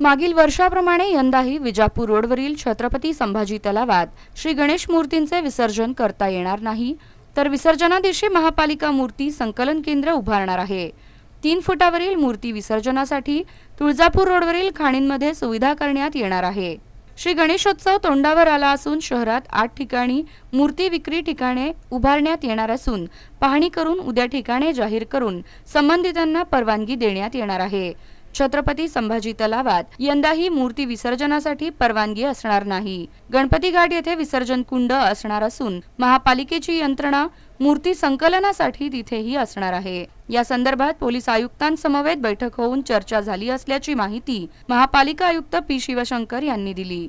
मागील वर्षाप्रमाणे यंदाही विजापूर रोडवरील छत्रपती संभाजी तलावात श्री गणेश मूर्तींचे विसर्जन करता येणार नाही तर विसर्जना महापालिका मूर्ती संकलन केंद्र उभारणार आहे तीन फुटावरील मूर्ती विसर्जनासाठी तुळजापूर रोडवरील खाणींमध्ये सुविधा करण्यात येणार आहे श्री गणेशोत्सव तोंडावर आला असून शहरात आठ ठिकाणी मूर्ती विक्री ठिकाणे उभारण्यात येणार असून पाहणी करून उद्या ठिकाणे जाहीर करून संबंधितांना परवानगी देण्यात येणार आहे छत्रपती संभाजी तलावात यंदाही मूर्ती विसर्जनासाठी परवानगी असणार नाही गणपती घाट येथे विसर्जन कुंड असणार असून महापालिकेची यंत्रणा मूर्ती संकलनासाठी तिथेही असणार आहे या संदर्भात पोलीस आयुक्तांसमवेत बैठक होऊन चर्चा झाली असल्याची माहिती महापालिका आयुक्त पी शिवशंकर यांनी दिली